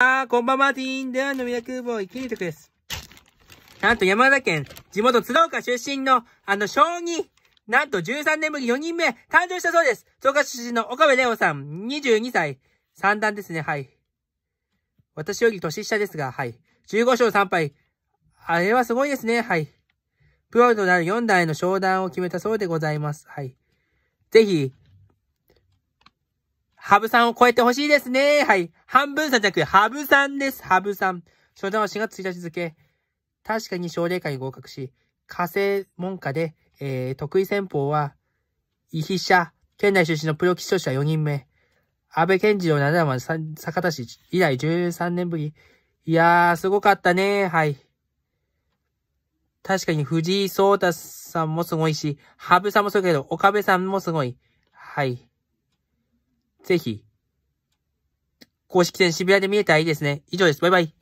あー、こんばんは、ティーンデアのミラクルボーイ、キリトクです。なんと山田県、地元津岡出身の、あの、将棋、なんと13年ぶり4人目、誕生したそうです。津岡出身の岡部レオさん、22歳、三段ですね、はい。私より年下ですが、はい。15勝3敗。あれはすごいですね、はい。プロとなる4への商談を決めたそうでございます。はい。ぜひ、ハブさんを超えてほしいですね。はい。半分さんじゃなく、ハブさんです。ハブさん。初段は4月1日付。確かに奨励会に合格し、火星門下で、えー、得意戦法は、伊比社、県内出身のプロ棋士としては4人目。安倍健二郎七山、坂田市以来13年ぶり。いやー、すごかったね。はい。確かに藤井聡太さんもすごいし、羽生さんもそうだけど、岡部さんもすごい。はい。ぜひ、公式戦渋谷で見えたらいいですね。以上です。バイバイ。